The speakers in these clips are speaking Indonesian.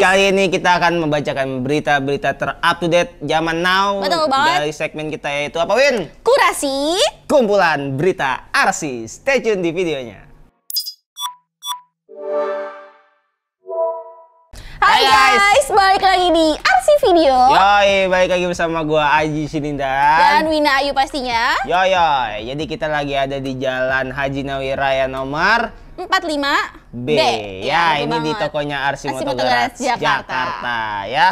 Kali ini kita akan membacakan berita-berita terupdate zaman now. Betul banget. Dari segmen kita yaitu apa Win? Kurasi. Kumpulan berita Arsi. Stay tune di videonya. Hai guys. guys, balik lagi di Arsi Video. Yoi, balik lagi bersama gue Aji Sininda dan Wina Ayu pastinya. Yoi, jadi kita lagi ada di Jalan Haji Nawiraya nomor 45 B. B. Ya, ya ini banget. di tokonya Arsi Motograss Jakarta. Jakarta ya.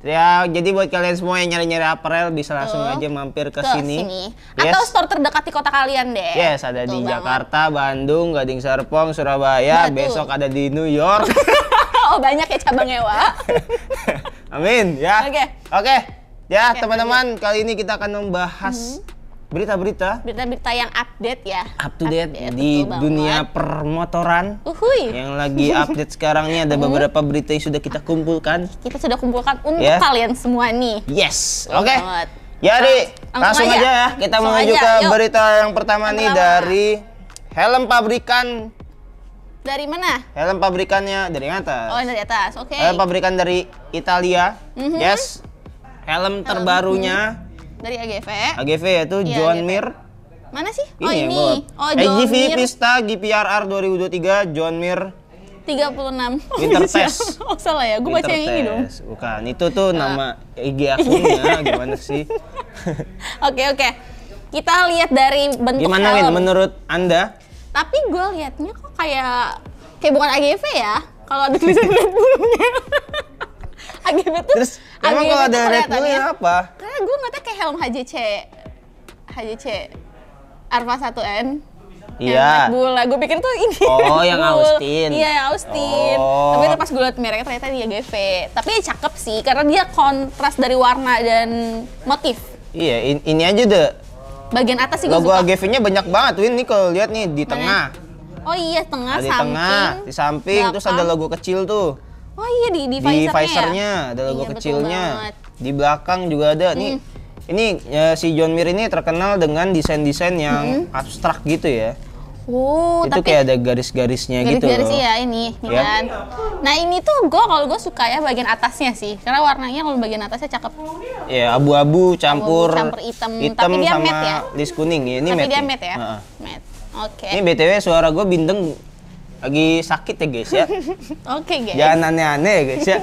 Ya, jadi buat kalian semua yang nyari-nyari apparel bisa langsung Tuh. aja mampir ke, ke sini. sini. Yes. Atau store terdekat di kota kalian deh. Yes, ada Betul di banget. Jakarta, Bandung, Gading Serpong, Surabaya, Betul. besok ada di New York. oh, banyak ya cabangnya, Wak. Amin, ya. Oke. Okay. Oke. Okay. Ya, teman-teman, okay. kali ini kita akan membahas mm -hmm berita-berita berita-berita yang update ya up to date update, di dunia permotoran Uhuy. yang lagi update sekarang ini ada beberapa berita yang sudah kita kumpulkan kita sudah kumpulkan untuk yeah. kalian semua nih yes oke okay. Ya, jadi langsung, langsung aja ya kita langsung menuju berita yang pertama yang nih pertama. dari helm pabrikan dari mana? Helm pabrikannya dari atas. Oh, dari atas. Oke. Okay. Helm pabrikan dari Italia. Mm -hmm. Yes. Helm, helm. terbarunya hmm dari AGV. AGV yaitu iya, John AGV. Mir. Mana sih? Oh, iya, ini, oh ini. Bro. Oh eh, John AGV Mir. Pista GPRR 2023 John Mir 36. Winter Test. oh salah ya, gue baca yang ini dong. Bukan, itu tuh ah. nama uh, IG akunnya gimana sih? Oke oke. Okay, okay. Kita lihat dari bentuk Gimana Win menurut Anda? Tapi gue liatnya kok kayak kayak bukan AGV ya. Kalau ada tulisan Red Bullnya. AGB tuh gitu. Terus emang kalau ada red ya apa? Karena gue ngeliatnya kayak helm HJC HJC Arva 1N Iya. Red Bull lah. Gue pikir tuh ini. Oh, yang Austin. Iya, yang Austin. Oh. Tapi pas gue liat mereknya ternyata dia GV. Tapi cakep sih, karena dia kontras dari warna dan motif. Iya, in ini aja deh. Bagian atas sih gue suka. Logo AGV-nya banyak banget, Win. Nih kalau lihat nih di tengah. Oh iya, tengah, nah, di samping. Tengah, di samping, belakang. terus ada logo kecil tuh. Oh iya di di, di visornya, ya? ada logo iya, kecilnya. Di belakang juga ada. Hmm. Nih ini ya, si John Mir ini terkenal dengan desain-desain yang hmm. abstrak gitu ya. Oh, itu tapi kayak ada garis-garisnya garis, -garis gitu. Garis-garis ya ini, ini ya. kan. Nah ini tuh gue kalau gue suka ya bagian atasnya sih, karena warnanya kalau bagian atasnya cakep. Ya abu-abu campur, abu -abu campur hitam, hitam tapi dia sama matte ya. List kuning ya, ini tapi matte. dia ya? matte ya. Uh -huh. Matte. Oke. Okay. Ini btw suara gue bintang lagi sakit ya guys ya. Oke okay, guys. Jangan aneh-aneh ya guys ya.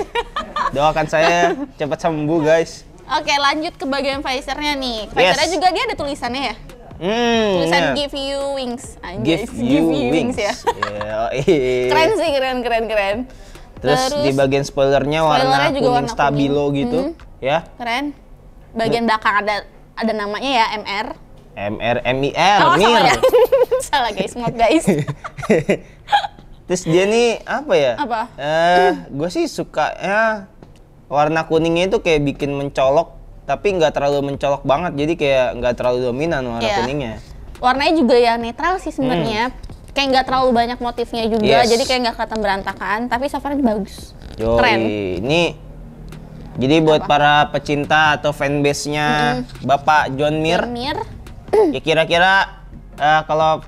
Doakan saya cepat sembuh guys. Oke okay, lanjut ke bagian Pfizernya nih. Pfizernya yes. juga dia ada tulisannya ya? Hmm, tulisan yeah. give you wings Anjay, give, you give you wings, wings ya yeah, keren sih keren keren keren terus, terus di bagian spoilernya, spoilernya warna juga kuning warna stabilo gitu hmm. ya keren bagian belakang ada ada namanya ya mr M R M I R oh, Mir. Salah, ya? salah guys, maaf guys. Terus dia nih apa ya? Apa? Eh, gue sih suka ya warna kuningnya itu kayak bikin mencolok tapi nggak terlalu mencolok banget jadi kayak nggak terlalu dominan warna yeah. kuningnya warnanya juga ya netral sih sebenarnya hmm. kayak nggak terlalu banyak motifnya juga yes. jadi kayak nggak kelihatan berantakan tapi so far bagus Yoi. keren ini jadi buat Apa? para pecinta atau fanbase-nya mm -hmm. Bapak John Mir, John Mir ya kira-kira uh, kalau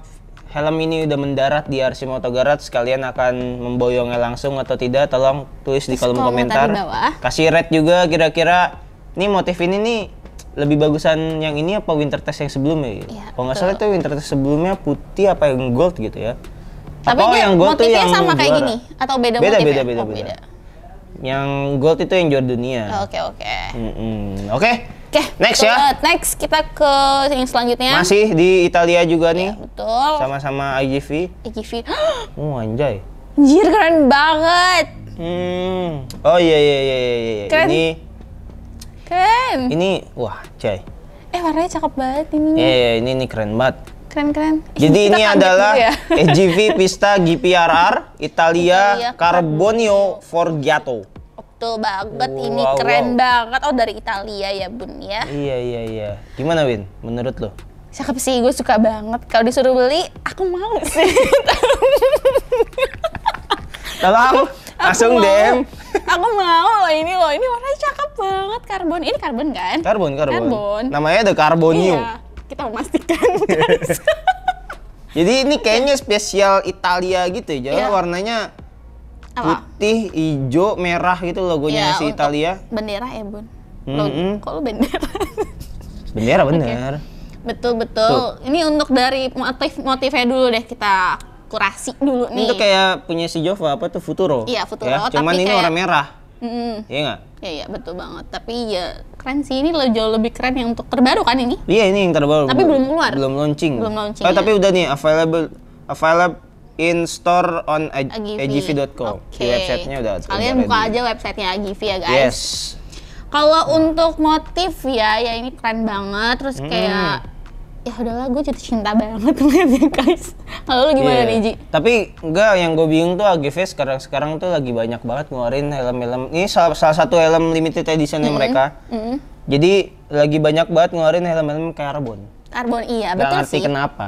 helm ini udah mendarat di Moto Togarat sekalian akan memboyongnya langsung atau tidak tolong tulis di kolom komentar kasih red juga kira-kira ini motif ini nih lebih bagusan yang ini apa winter test yang sebelumnya Ya, Kalau nggak salah itu winter test sebelumnya putih apa yang gold gitu ya. Tapi Atau yang gold motifnya yang sama juara. kayak gini atau beda beda motifnya? beda beda, oh, beda beda. Yang gold itu yang juara dunia. Oke oh, oke. Okay, oke. Okay. Mm -mm. Okay. Oke, okay, next ya. ya. Next kita ke yang selanjutnya. Masih di Italia juga iya, nih. Yeah, betul. Sama-sama IGV. IGV. oh anjay. Anjir keren banget. Hmm. Oh iya iya iya iya. iya, Ini keren. Ini wah, coy. Eh warnanya cakep banget ini. Iya, iya ini ini keren banget. Keren keren. Jadi ini adalah ya. E Pista GPRR Italia, Italia Carbonio Forgiato. Betul banget, wow, ini keren wow. banget. Oh dari Italia ya bun ya? Iya iya iya. Gimana Win? Menurut lo? Cakep sih, gue suka banget. Kalau disuruh beli, aku mau sih. Tolong, langsung mau. Aku mau loh ini loh, ini warnanya cakep banget karbon. Ini karbon kan? Karbon, karbon. karbon. Namanya The carbonium. Iya, kita memastikan. Jadi ini kayaknya spesial Italia gitu ya, yeah. warnanya apa? Putih, hijau, merah gitu logonya ya, si Italia. Bendera ya, Bun. Mm -hmm. Kok lu bendera? bendera bener. Okay. Betul betul. Tuh. Ini untuk dari motif motifnya dulu deh kita kurasi dulu nih. Itu kayak punya si Jova apa tuh Futuro. Iya Futuro. Ya, cuman tapi ini kayak... warna merah. Mm Iya nggak? Iya iya betul banget. Tapi ya keren sih ini jauh lebih keren yang untuk terbaru kan ini? Iya ini yang terbaru. Tapi belum keluar. Belum launching. Belum launching. Oh, ya. tapi iya. udah nih available available in store on ag agivi.com. Okay. Di websitenya udah Kalian buka ready. aja websitenya agv ya guys. Yes. Kalau untuk motif ya, ya ini keren banget. Terus hmm. kayak hmm. ya udahlah gue jadi cinta banget ngeliatnya guys. Kalau lu gimana yeah. nih Ji? Tapi enggak yang gue bingung tuh AGV sekarang sekarang tuh lagi banyak banget ngeluarin helm-helm. Ini salah, salah satu helm limited editionnya -hmm. mereka. -hmm. Jadi lagi banyak banget ngeluarin helm-helm karbon. Karbon iya, Gak betul ngerti kenapa.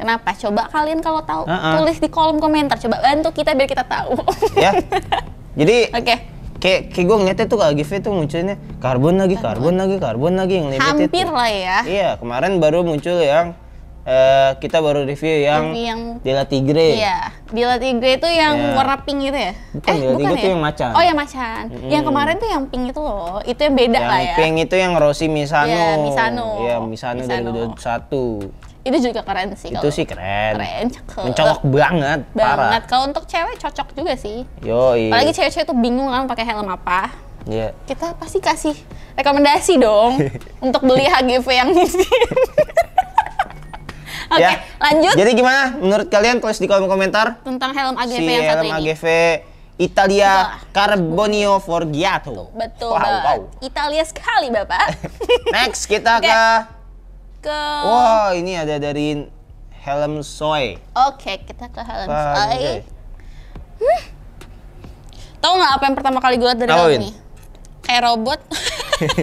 Kenapa? Coba kalian kalau tahu uh -uh. tulis di kolom komentar. Coba bantu kita biar kita tahu. ya. Jadi Oke. Okay. Kayak, kayak gue ngeliatnya tuh kalau GIF tuh munculnya karbon lagi, karbon, lagi, karbon lagi yang Hampir itu. lah ya. Iya, kemarin baru muncul yang Uh, kita baru review yang, review yang Dela Tigre. Iya, Dela Tigre itu yang iya. warna pink gitu ya? Bukan, eh, Dela bukan Tigre ya? yang macan. Oh, yang macan. Hmm. Yang kemarin tuh yang pink itu loh. Itu yang beda yang lah ya. Yang pink itu yang Rossi Misano. Iya, Misano. Iya, Misano Misano, dari 2021 itu juga keren sih itu sih keren keren cakep mencolok banget banget kalau untuk cewek cocok juga sih yo apalagi cewek-cewek tuh bingung kan pakai helm apa Iya. Yeah. kita pasti kasih rekomendasi dong untuk beli HGV yang di Oke, okay, ya. lanjut. Jadi gimana menurut kalian tulis di kolom komentar tentang helm AGV si yang satu helm ini? AGV Italia Betul. Carbonio Forgiato. Betul wow, Wow. Italia sekali, Bapak. Next kita okay. ke go. wow, ini ada dari Helm Soy. Oke, okay, kita ke Helm Soy. Okay. Hmm. Tahu nggak apa yang pertama kali gue lihat dari Tauin. ini? Kayak robot.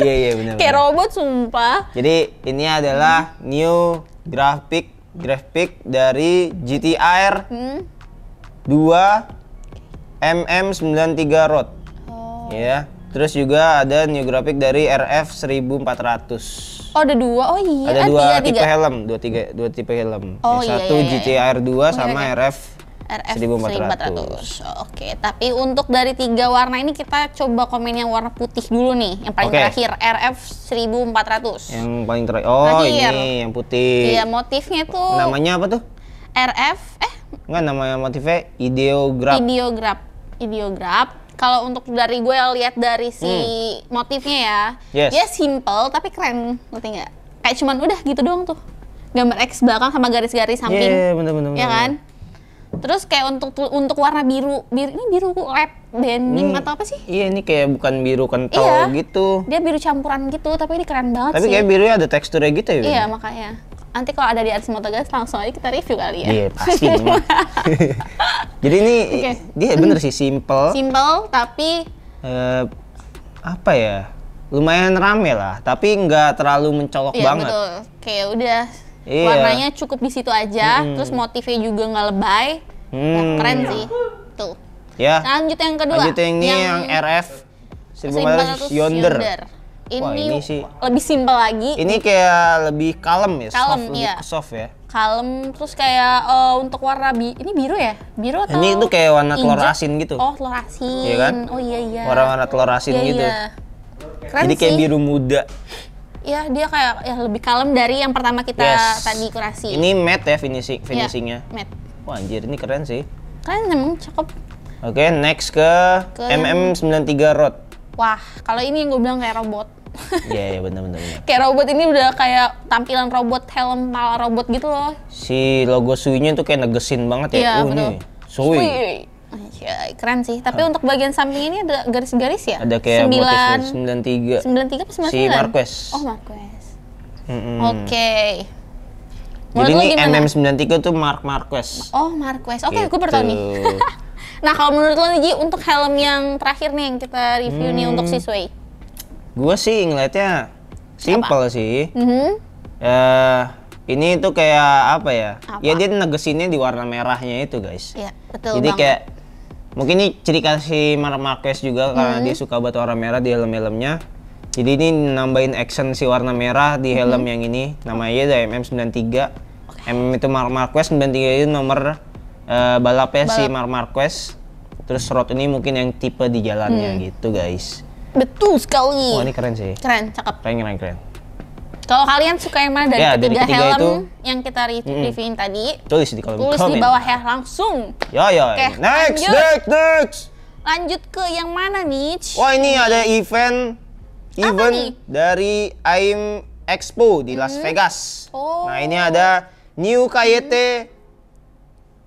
iya iya benar. Kayak robot sumpah. Jadi ini adalah hmm. new graphic graphic dari GTR hmm. 2 MM93 Road. Oh. Ya. Yeah. Terus juga ada new graphic dari RF 1400. Oh ada dua, oh iya. Ada dua tiga, tipe tiga. helm, dua tiga dua tipe helm. Oh ya, iya. Satu iya, iya. GTR 2 okay, sama okay. RF RF 1400. ratus. Oke, tapi untuk dari tiga warna ini kita coba komen yang warna putih dulu nih, yang paling okay. terakhir RF 1400. Yang paling terakhir. Oh, terakhir. ini yang putih. Iya, motifnya tuh. Namanya apa tuh? RF eh enggak namanya motifnya ideograf. Ideograf. Ideograf kalau untuk dari gue lihat dari si hmm. motifnya ya, yes. dia simple tapi keren, ngerti nggak? Kayak cuman udah gitu doang tuh. Gambar X belakang sama garis-garis samping. yeah, yeah, bener-bener. Ya kan? Terus kayak untuk untuk warna biru, biru ini biru lab denim ini, atau apa sih? Iya, ini kayak bukan biru kental iya, gitu. Dia biru campuran gitu, tapi ini keren banget tapi sih. Tapi kayak birunya ada teksturnya gitu ya. Iya, makanya nanti kalau ada di atas motor guys langsung aja kita review kali ya. Iya, yeah, pasti. Jadi ini okay. dia bener sih simple. Simple tapi uh, apa ya? Lumayan rame lah, tapi nggak terlalu mencolok yeah, banget. Iya betul. udah yeah. warnanya cukup di situ aja, hmm. terus motifnya juga nggak lebay. Hmm. Nah, keren sih. Tuh. Ya. Yeah. lanjut yang kedua. Lanjut yang yang, yang RF 1400 Yonder. yonder. Ini, Wah, ini sih lebih simpel lagi. Ini kayak lebih kalem ya, kalem, soft, iya. lebih soft ya. Kalem terus kayak uh, untuk warna bi ini biru ya? Biru atau Ini itu kayak warna telur asin gitu. Oh, telur asin. Iya kan? Oh iya iya. Warna-warna telur asin iya, gitu. Iya. Keren Jadi sih. kayak biru muda. Iya, dia kayak ya lebih kalem dari yang pertama kita yes. tadi kurasi. Ini matte ya finishing iya, finishingnya. Ya, matte. Wah anjir, ini keren sih. Keren emang cakep. Oke, okay, next ke, ke MM93 Road wah kalau ini yang gue bilang kayak robot Iya yeah, yeah, bener bener. kayak robot ini udah kayak tampilan robot helm pala robot gitu loh. Si logo suinya tuh kayak negesin banget ya. Iya yeah, oh, uh, betul. Sui. Sui. Ya, keren sih. Tapi huh. untuk bagian samping ini ada garis-garis ya? Ada kayak 9, motif 93. 93 atau 99? Si Marquez. Oh, Marquez. Mm -hmm. Oke. Okay. Jadi ini MM93 tuh Mark Marquez. Oh, Marquez. Oke, okay, gitu. gue bertahun nih. Nah kalau menurut lo nih Ji, untuk helm yang terakhir nih yang kita review hmm. nih untuk hmm. siswi. Gue sih ngeliatnya simple sih. Mm -hmm. uh, ini tuh kayak apa ya? ya apa? Ya dia negesinnya di warna merahnya itu guys. Iya betul Jadi banget. kayak mungkin ini ciri kasih Mark Marquez juga hmm. karena mhm. dia suka buat warna merah di helm-helmnya. Jadi ini nambahin action si warna merah di mhm. helm mm -hmm. yang ini. Namanya ada MM93. Okay. MM itu Mark Marquez 93 itu nomor uh, balapnya Balap. si Mar Marquez terus serot ini mungkin yang tipe di jalannya hmm. gitu guys betul sekali wah ini keren sih keren cakep keren keren keren kalau kalian suka yang mana dari, ya, ketiga, dari ketiga helm itu, yang kita hmm. reviewin mm, tadi tulis di kolom tulis comment. di bawah ya langsung ya ya next lanjut. next next lanjut ke yang mana nih wah ini hmm. ada event event dari AIM Expo di Las hmm. Vegas oh. nah ini oh. ada New Kayete hmm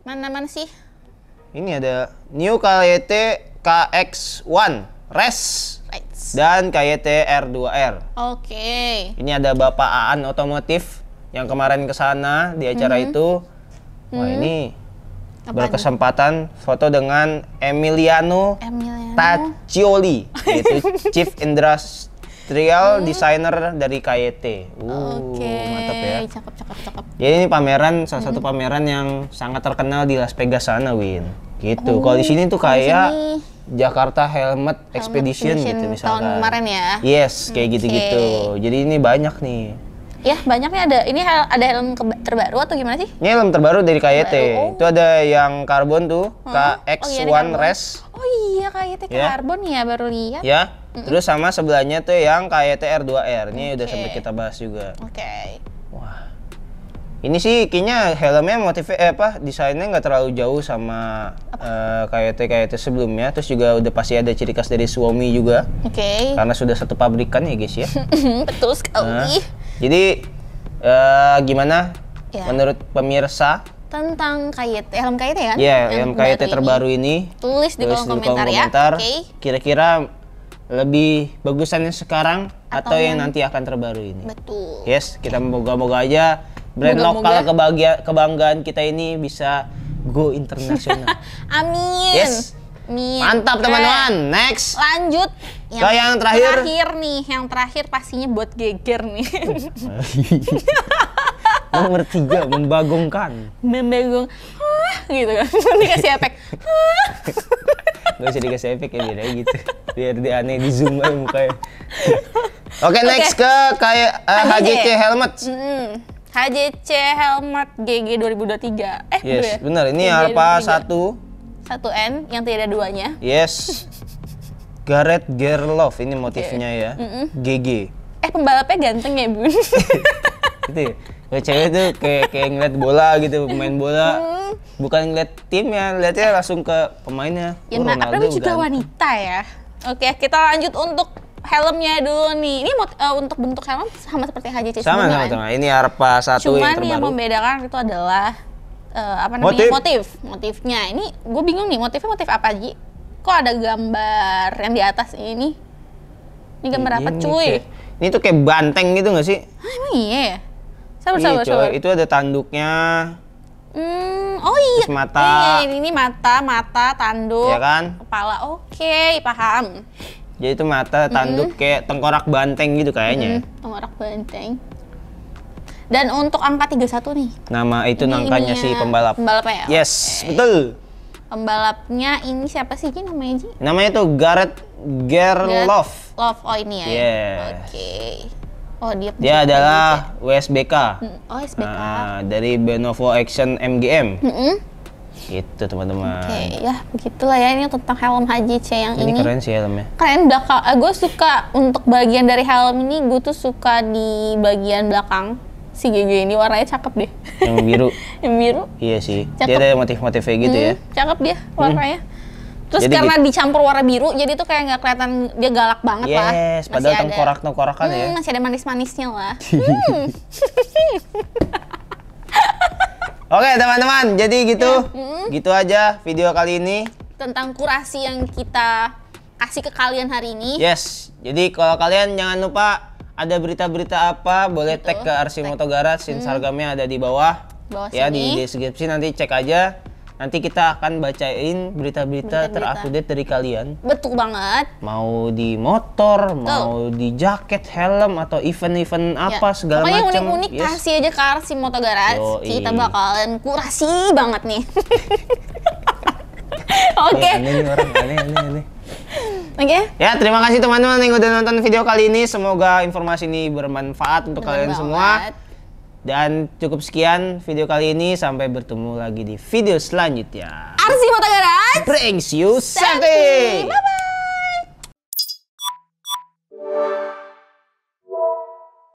Mana mana sih? Ini ada New KYT KX1 RES right. dan KYT R2R. Oke. Okay. Ini ada Bapak Aan Otomotif yang kemarin ke sana di acara mm -hmm. itu. Wah, mm -hmm. ini Apaan? berkesempatan foto dengan Emiliano, Emiliano. Tacioli yaitu Chief Industry Industrial hmm. Designer dari KYT. Uh, Oke. Mantap ya. Cakep, cakep, cakep. Jadi ini pameran salah satu pameran yang sangat terkenal di Las Vegas sana, Win. Gitu. Oh, Kalau di sini tuh kayak sini. Jakarta Helmet, Helmet Expedition, gitu misalkan. Tahun kemarin ya. Yes, kayak gitu-gitu. Jadi ini banyak nih. Ya, banyaknya ada. Ini hel ada helm terbaru atau gimana sih? Ini helm terbaru dari KYT. Oh. Itu ada yang karbon tuh, hmm. KX1 oh, iya, Res. Oh iya, KYT ya. karbon ya, baru lihat. Ya. Terus sama sebelahnya tuh yang KYT e R2R. Ini okay. udah sempet kita bahas juga. Oke. Okay. Wah. Ini sih kayaknya helmnya motif eh, apa desainnya nggak terlalu jauh sama uh, eh, KYT e e sebelumnya. Terus juga udah pasti ada ciri khas dari suami juga. Oke. Okay. Karena sudah satu pabrikan ya guys ya. Betul sekali. Nah, jadi uh, gimana yeah. menurut pemirsa tentang KYT, helm KYT kan? Ya? Iya, yeah, helm KYT terbaru ini. Tulis di kolom komentar, ya. komentar ya. Oke. Kira-kira lebih bagusan yang sekarang atau, atau yang, yang nanti akan terbaru ini. Betul. Yes, kita moga-moga aja brand moga -moga. lokal kebahagia kebanggaan kita ini bisa go internasional. Amin. Yes. Min. Mantap teman-teman. Next. Lanjut. Yang Ke yang terakhir. Terakhir nih, yang terakhir pastinya buat geger nih. Nomor tiga, membagongkan. Membagong. gitu kan. Dikasih efek. Gak usah dikasih efek ya biar aja gitu. Biar dia aneh di zoom aja mukanya. Oke okay, next okay. ke kayak uh, eh, HJC Helmet. Mm-hmm. HJC Helmet GG 2023. Eh yes, ya? benar. Ini Alpha 1. 1 N yang tidak ada duanya. Yes. Gareth Gerloff ini motifnya okay. ya. Mm-hmm. GG. Eh pembalapnya ganteng ya, Bun. gitu ya? Ya, cewek tuh kayak kayak ngeliat bola gitu, pemain bola. Hmm. Bukan ngeliat tim ya, lihatnya langsung ke pemainnya. Ya, nah, tapi juga wanita ya. Oke, kita lanjut untuk helmnya dulu nih. Ini uh, untuk bentuk helm sama seperti HJC sama, Sama, sama. Ini Arpa satu Cuman yang terbaru. yang membedakan itu adalah uh, apa namanya? Motif. motif. Motifnya. Ini gue bingung nih, motifnya motif apa, Ji? Kok ada gambar yang di atas ini? Ini gambar iya, ini apa, cuy? Kayak, ini tuh kayak banteng gitu gak sih? Hah, emang iya ya? Sabar, sabar, iya, sabar. Itu ada tanduknya. Hmm, oh iya. Terus mata. Eh, ini mata, mata, tanduk. Ya kan? Kepala. Oke, okay, paham. Jadi itu mata, tanduk -hmm. kayak tengkorak banteng gitu kayaknya. -hmm. Tengkorak banteng. Dan untuk angka 31 nih. Nama itu ini si pembalap. Pembalapnya ya. Yes, okay. betul. Pembalapnya ini siapa sih Ji namanya Ji? Namanya tuh Gareth Gerloff. Love. Oh ini ya. Yes. Oke. Okay. Oh, dia, dia adalah ya? WSBK. Mm, oh, SBK. Nah, dari Benovo Action MGM. Mm -hmm. Gitu teman-teman. Oke, okay, ya begitulah ya ini tentang helm Haji C yang ini. Ini keren sih helmnya. Keren belakang. Uh, eh, gue suka untuk bagian dari helm ini, gue tuh suka di bagian belakang si GG ini warnanya cakep deh. Yang biru. yang biru. Iya sih. Gitu ya. mm, cakep. Dia ada motif-motifnya gitu hmm, ya. Cakep dia warnanya. Hmm Terus jadi karena gitu. dicampur warna biru, jadi tuh kayak nggak kelihatan dia galak banget yes, lah. Yes, padahal tengkorak tengkorakan ya. hmm, ya. Masih ada manis-manisnya lah. hmm. Oke teman-teman, jadi gitu, ya, hmm. gitu aja video kali ini tentang kurasi yang kita kasih ke kalian hari ini. Yes, jadi kalau kalian jangan lupa ada berita-berita apa boleh gitu. tag ke Arsi Motogara, hmm. Instagramnya ada di bawah. Bawah ya, sini. di deskripsi nanti cek aja Nanti kita akan bacain berita-berita terupdate dari kalian. Betul banget. Mau di motor, Tuh. mau di jaket, helm atau event-event ya. apa segala macam. Pokoknya unik-unik yes. kasih aja kar si motor Garage. Yoi. Kita bakalan kurasi banget nih. Oke. okay. orang, aneh, aneh, Oke. Okay. Ya, terima kasih teman-teman yang udah nonton video kali ini. Semoga informasi ini bermanfaat untuk Benar kalian banget. semua. Dan cukup sekian video kali ini. Sampai bertemu lagi di video selanjutnya. Arsi Motogaraj. Brings you safety. Bye-bye.